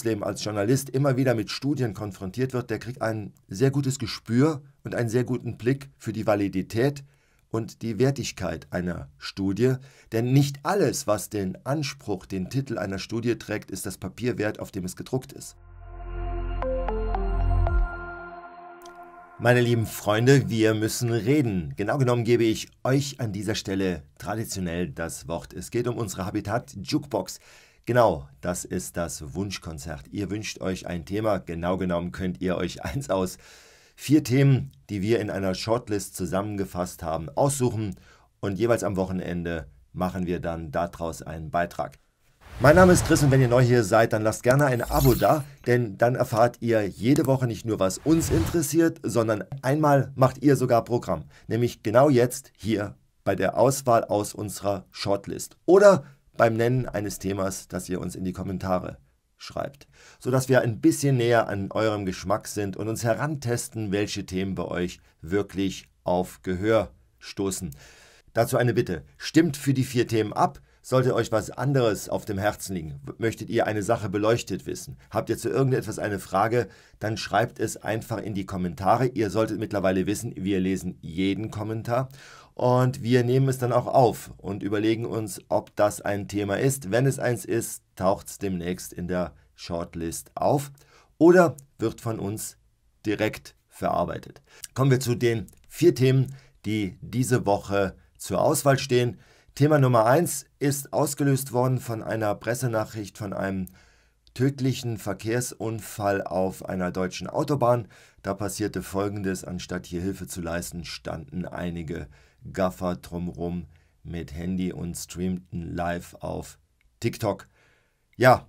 Berufsleben als Journalist immer wieder mit Studien konfrontiert wird, der kriegt ein sehr gutes Gespür und einen sehr guten Blick für die Validität und die Wertigkeit einer Studie. Denn nicht alles, was den Anspruch, den Titel einer Studie trägt, ist das Papier wert, auf dem es gedruckt ist. Meine lieben Freunde, wir müssen reden. Genau genommen gebe ich euch an dieser Stelle traditionell das Wort. Es geht um unsere Habitat Jukebox. Genau, das ist das Wunschkonzert. Ihr wünscht euch ein Thema. Genau genommen könnt ihr euch eins aus vier Themen, die wir in einer Shortlist zusammengefasst haben, aussuchen und jeweils am Wochenende machen wir dann daraus einen Beitrag. Mein Name ist Chris und wenn ihr neu hier seid, dann lasst gerne ein Abo da, denn dann erfahrt ihr jede Woche nicht nur, was uns interessiert, sondern einmal macht ihr sogar Programm, nämlich genau jetzt hier bei der Auswahl aus unserer Shortlist. Oder beim Nennen eines Themas, das ihr uns in die Kommentare schreibt, sodass wir ein bisschen näher an eurem Geschmack sind und uns herantesten, welche Themen bei euch wirklich auf Gehör stoßen. Dazu eine Bitte, stimmt für die vier Themen ab, sollte euch was anderes auf dem Herzen liegen, möchtet ihr eine Sache beleuchtet wissen, habt ihr zu irgendetwas eine Frage, dann schreibt es einfach in die Kommentare. Ihr solltet mittlerweile wissen, wir lesen jeden Kommentar und wir nehmen es dann auch auf und überlegen uns, ob das ein Thema ist. Wenn es eins ist, taucht es demnächst in der Shortlist auf oder wird von uns direkt verarbeitet. Kommen wir zu den vier Themen, die diese Woche zur Auswahl stehen. Thema Nummer 1 ist ausgelöst worden von einer Pressenachricht von einem tödlichen Verkehrsunfall auf einer deutschen Autobahn. Da passierte Folgendes, anstatt hier Hilfe zu leisten, standen einige Gaffer drumrum mit Handy und streamten live auf TikTok. Ja,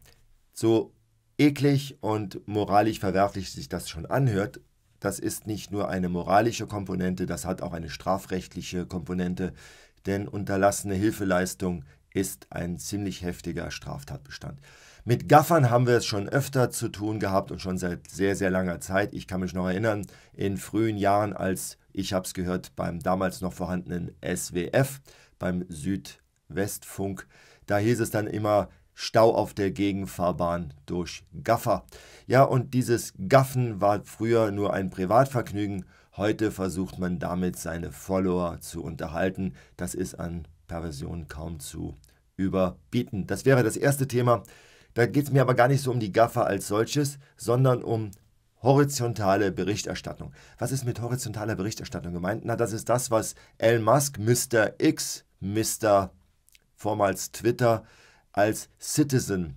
so eklig und moralisch verwerflich sich das schon anhört, das ist nicht nur eine moralische Komponente, das hat auch eine strafrechtliche Komponente, denn unterlassene Hilfeleistung ist ein ziemlich heftiger Straftatbestand. Mit Gaffern haben wir es schon öfter zu tun gehabt und schon seit sehr, sehr langer Zeit. Ich kann mich noch erinnern, in frühen Jahren, als ich habe es gehört beim damals noch vorhandenen SWF, beim Südwestfunk, da hieß es dann immer, Stau auf der Gegenfahrbahn durch Gaffer. Ja, und dieses Gaffen war früher nur ein Privatvergnügen. Heute versucht man damit seine Follower zu unterhalten. Das ist an Perversion kaum zu überbieten. Das wäre das erste Thema. Da geht es mir aber gar nicht so um die Gaffer als solches, sondern um horizontale Berichterstattung. Was ist mit horizontaler Berichterstattung gemeint? Na, das ist das, was Elon Musk, Mr. X, Mr. vormals Twitter, als Citizen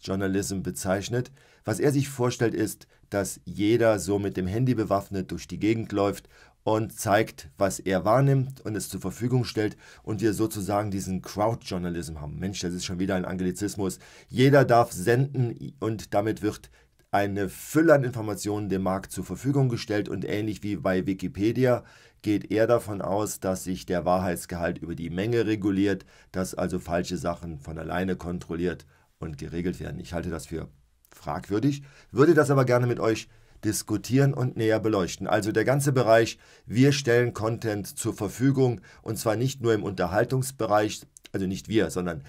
Journalism bezeichnet. Was er sich vorstellt, ist, dass jeder so mit dem Handy bewaffnet durch die Gegend läuft und zeigt, was er wahrnimmt und es zur Verfügung stellt und wir sozusagen diesen Crowd-Journalism haben. Mensch, das ist schon wieder ein Anglizismus. Jeder darf senden und damit wird eine Fülle an Informationen dem Markt zur Verfügung gestellt und ähnlich wie bei Wikipedia geht er davon aus, dass sich der Wahrheitsgehalt über die Menge reguliert, dass also falsche Sachen von alleine kontrolliert und geregelt werden. Ich halte das für fragwürdig, würde das aber gerne mit euch diskutieren und näher beleuchten. Also der ganze Bereich, wir stellen Content zur Verfügung und zwar nicht nur im Unterhaltungsbereich, also nicht wir, sondern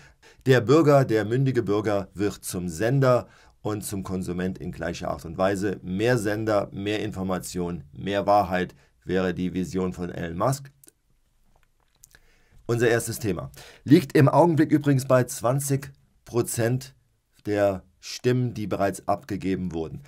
der Bürger, der mündige Bürger wird zum Sender und zum Konsument in gleicher Art und Weise. Mehr Sender, mehr Information, mehr Wahrheit wäre die Vision von Elon Musk. Unser erstes Thema. Liegt im Augenblick übrigens bei 20% Prozent der Stimmen, die bereits abgegeben wurden.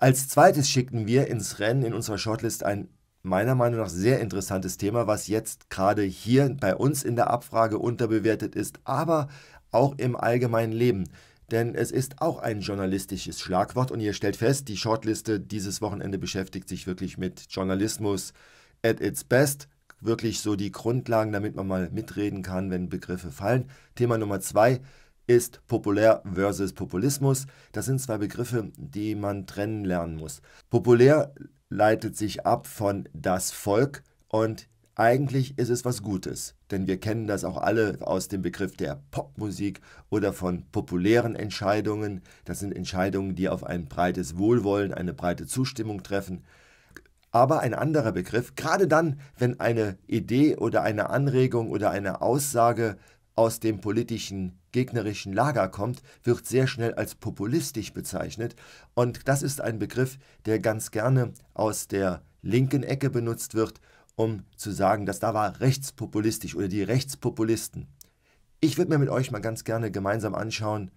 Als zweites schicken wir ins Rennen in unserer Shortlist ein meiner Meinung nach sehr interessantes Thema, was jetzt gerade hier bei uns in der Abfrage unterbewertet ist, aber auch im allgemeinen Leben. Denn es ist auch ein journalistisches Schlagwort und ihr stellt fest, die Shortliste dieses Wochenende beschäftigt sich wirklich mit Journalismus at its best. Wirklich so die Grundlagen, damit man mal mitreden kann, wenn Begriffe fallen. Thema Nummer zwei, ist populär versus Populismus. Das sind zwei Begriffe, die man trennen lernen muss. Populär leitet sich ab von das Volk und eigentlich ist es was Gutes, denn wir kennen das auch alle aus dem Begriff der Popmusik oder von populären Entscheidungen. Das sind Entscheidungen, die auf ein breites Wohlwollen, eine breite Zustimmung treffen. Aber ein anderer Begriff, gerade dann, wenn eine Idee oder eine Anregung oder eine Aussage aus dem politischen gegnerischen Lager kommt, wird sehr schnell als populistisch bezeichnet. Und das ist ein Begriff, der ganz gerne aus der linken Ecke benutzt wird, um zu sagen, dass da war rechtspopulistisch oder die Rechtspopulisten. Ich würde mir mit euch mal ganz gerne gemeinsam anschauen,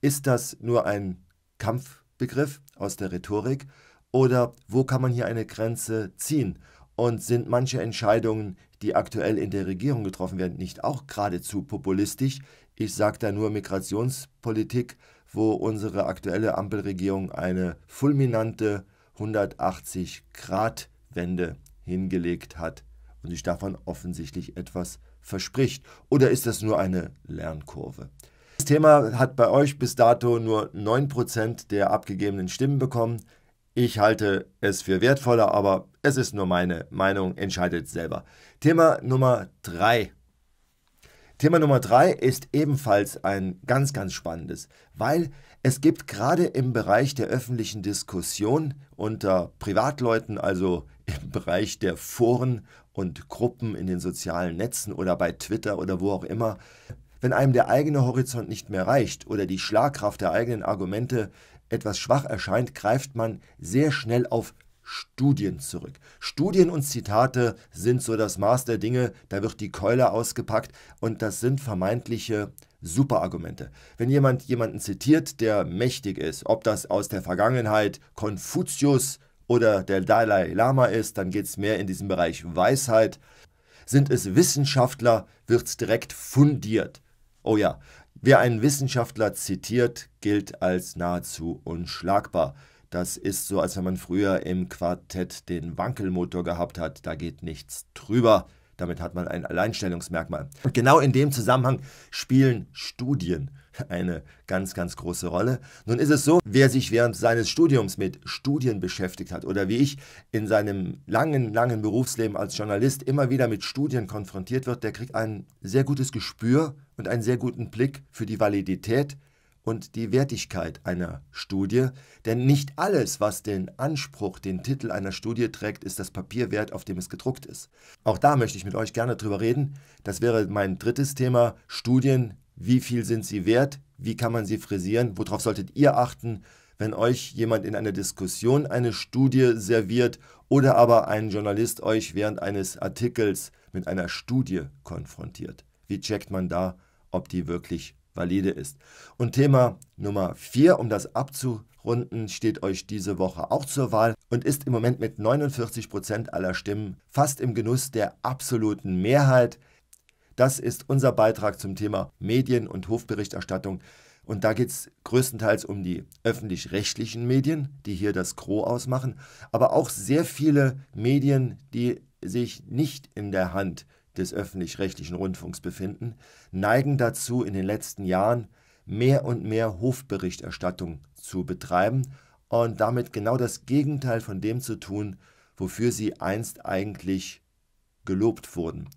ist das nur ein Kampfbegriff aus der Rhetorik oder wo kann man hier eine Grenze ziehen? Und sind manche Entscheidungen, die aktuell in der Regierung getroffen werden, nicht auch geradezu populistisch? Ich sage da nur Migrationspolitik, wo unsere aktuelle Ampelregierung eine fulminante 180-Grad-Wende hingelegt hat und sich davon offensichtlich etwas verspricht. Oder ist das nur eine Lernkurve? Das Thema hat bei euch bis dato nur 9% der abgegebenen Stimmen bekommen. Ich halte es für wertvoller, aber es ist nur meine Meinung, entscheidet selber. Thema Nummer 3. Thema Nummer 3 ist ebenfalls ein ganz, ganz spannendes, weil es gibt gerade im Bereich der öffentlichen Diskussion unter Privatleuten, also im Bereich der Foren und Gruppen in den sozialen Netzen oder bei Twitter oder wo auch immer, wenn einem der eigene Horizont nicht mehr reicht oder die Schlagkraft der eigenen Argumente etwas schwach erscheint, greift man sehr schnell auf Studien zurück. Studien und Zitate sind so das Maß der Dinge, da wird die Keule ausgepackt und das sind vermeintliche Superargumente. Wenn jemand jemanden zitiert, der mächtig ist, ob das aus der Vergangenheit Konfuzius oder der Dalai Lama ist, dann geht es mehr in diesen Bereich Weisheit. Sind es Wissenschaftler, wird es direkt fundiert. Oh ja, Wer einen Wissenschaftler zitiert, gilt als nahezu unschlagbar. Das ist so, als wenn man früher im Quartett den Wankelmotor gehabt hat, da geht nichts drüber. Damit hat man ein Alleinstellungsmerkmal. Und genau in dem Zusammenhang spielen Studien eine ganz, ganz große Rolle. Nun ist es so, wer sich während seines Studiums mit Studien beschäftigt hat oder wie ich in seinem langen, langen Berufsleben als Journalist immer wieder mit Studien konfrontiert wird, der kriegt ein sehr gutes Gespür und einen sehr guten Blick für die Validität und die Wertigkeit einer Studie, denn nicht alles, was den Anspruch, den Titel einer Studie trägt, ist das Papier wert, auf dem es gedruckt ist. Auch da möchte ich mit euch gerne drüber reden. Das wäre mein drittes Thema, Studien, wie viel sind sie wert, wie kann man sie frisieren, worauf solltet ihr achten, wenn euch jemand in einer Diskussion eine Studie serviert oder aber ein Journalist euch während eines Artikels mit einer Studie konfrontiert. Wie checkt man da, ob die wirklich valide ist. Und Thema Nummer 4, um das abzurunden, steht euch diese Woche auch zur Wahl und ist im Moment mit 49% Prozent aller Stimmen fast im Genuss der absoluten Mehrheit. Das ist unser Beitrag zum Thema Medien- und Hofberichterstattung. Und da geht es größtenteils um die öffentlich-rechtlichen Medien, die hier das Gros ausmachen, aber auch sehr viele Medien, die sich nicht in der Hand des öffentlich-rechtlichen Rundfunks befinden, neigen dazu, in den letzten Jahren mehr und mehr Hofberichterstattung zu betreiben und damit genau das Gegenteil von dem zu tun, wofür sie einst eigentlich gelobt wurden.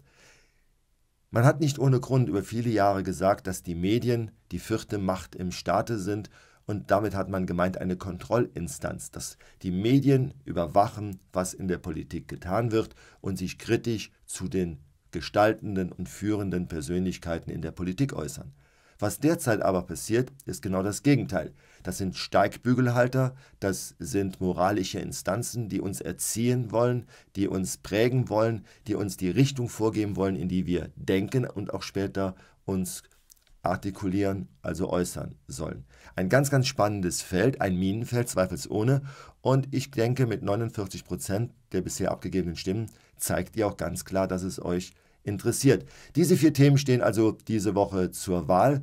Man hat nicht ohne Grund über viele Jahre gesagt, dass die Medien die vierte Macht im Staate sind und damit hat man gemeint eine Kontrollinstanz, dass die Medien überwachen, was in der Politik getan wird und sich kritisch zu den gestaltenden und führenden Persönlichkeiten in der Politik äußern. Was derzeit aber passiert, ist genau das Gegenteil. Das sind Steigbügelhalter, das sind moralische Instanzen, die uns erziehen wollen, die uns prägen wollen, die uns die Richtung vorgeben wollen, in die wir denken und auch später uns artikulieren, also äußern sollen. Ein ganz, ganz spannendes Feld, ein Minenfeld zweifelsohne. Und ich denke, mit 49 Prozent der bisher abgegebenen Stimmen zeigt ihr auch ganz klar, dass es euch interessiert. Diese vier Themen stehen also diese Woche zur Wahl.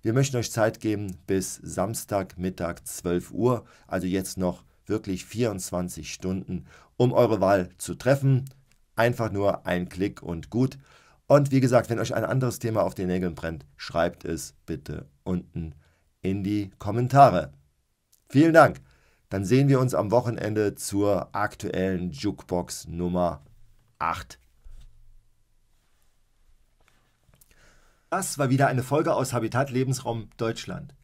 Wir möchten euch Zeit geben bis Samstagmittag 12 Uhr, also jetzt noch wirklich 24 Stunden, um eure Wahl zu treffen. Einfach nur ein Klick und gut. Und wie gesagt, wenn euch ein anderes Thema auf den Nägeln brennt, schreibt es bitte unten in die Kommentare. Vielen Dank. Dann sehen wir uns am Wochenende zur aktuellen Jukebox Nummer 8. Das war wieder eine Folge aus Habitat Lebensraum Deutschland.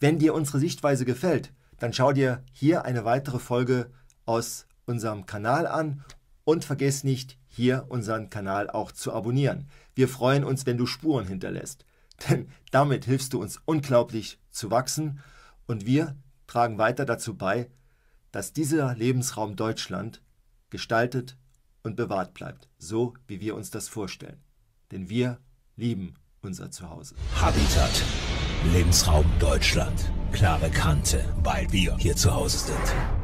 Wenn dir unsere Sichtweise gefällt, dann schau dir hier eine weitere Folge aus unserem Kanal an und vergiss nicht, hier unseren Kanal auch zu abonnieren. Wir freuen uns, wenn du Spuren hinterlässt, denn damit hilfst du uns unglaublich zu wachsen und wir tragen weiter dazu bei, dass dieser Lebensraum Deutschland gestaltet und bewahrt bleibt, so wie wir uns das vorstellen. Denn wir lieben unser Zuhause. Habitat, Lebensraum Deutschland, klare Kante, weil wir hier zu Hause sind.